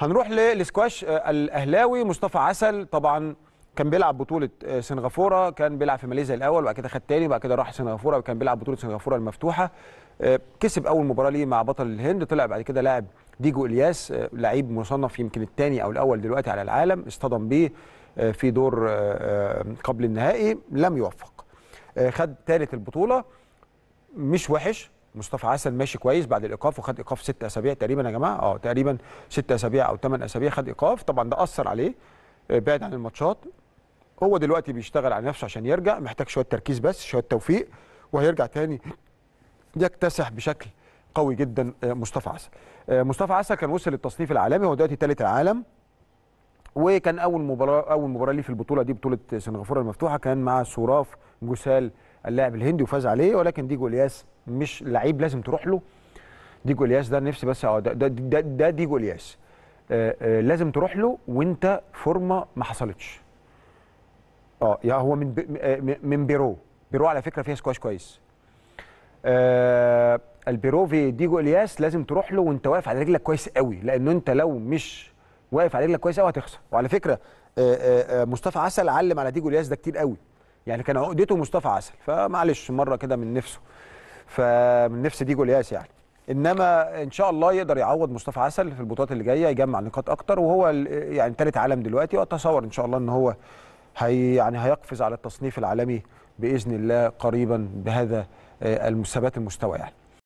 هنروح للسكواش آه، الاهلاوي مصطفى عسل طبعا كان بيلعب بطوله آه، سنغافوره كان بيلعب في ماليزيا الاول وبعد كده خد تاني وبعد كده راح سنغافوره وكان بيلعب بطوله سنغافوره المفتوحه آه، كسب اول مباراه ليه مع بطل الهند طلع بعد كده لاعب ديجو الياس لعيب مصنف يمكن الثاني او الاول دلوقتي على العالم اصطدم بيه في دور قبل النهائي لم يوفق خد ثالث البطوله مش وحش مصطفى عسل ماشي كويس بعد الايقاف وخد ايقاف ست اسابيع تقريبا يا جماعه اه تقريبا ست اسابيع او ثمان اسابيع خد ايقاف طبعا ده اثر عليه آه، بعد عن الماتشات هو دلوقتي بيشتغل على نفسه عشان يرجع محتاج شويه تركيز بس شويه توفيق وهيرجع تاني يكتسح بشكل قوي جدا آه، مصطفى عسل آه، مصطفى عسل كان وصل للتصنيف العالمي هو دلوقتي ثالث العالم وكان اول مباراه اول مباراه ليه في البطوله دي بطوله سنغافوره المفتوحه كان مع صراف جوسال اللاعب الهندي وفاز عليه ولكن ديجو الياس مش لعيب لازم تروح له ديجو الياس ده نفسي بس اه ده, ده, ده ديجو الياس آه، آه، لازم تروح له وانت فورمه ما حصلتش اه يا هو من آه، من بيرو بيرو على فكره فيها سكواش كويس آه البيرو في ديجو الياس لازم تروح له وانت واقف على رجلك كويس قوي لان انت لو مش واقف على رجلك كويس قوي هتخسر وعلى فكره آه آه مصطفى عسل علم على ديجو الياس ده كتير قوي يعني كان عقدته مصطفى عسل فمعلش مره كده من نفسه فمن نفس ديجو الياس يعني انما ان شاء الله يقدر يعوض مصطفى عسل في البطولات اللي جايه يجمع نقاط اكتر وهو يعني ثالث عالم دلوقتي واتصور ان شاء الله ان هو هي يعني هيقفز على التصنيف العالمي باذن الله قريبا بهذا آه، المثبات المستوى يعني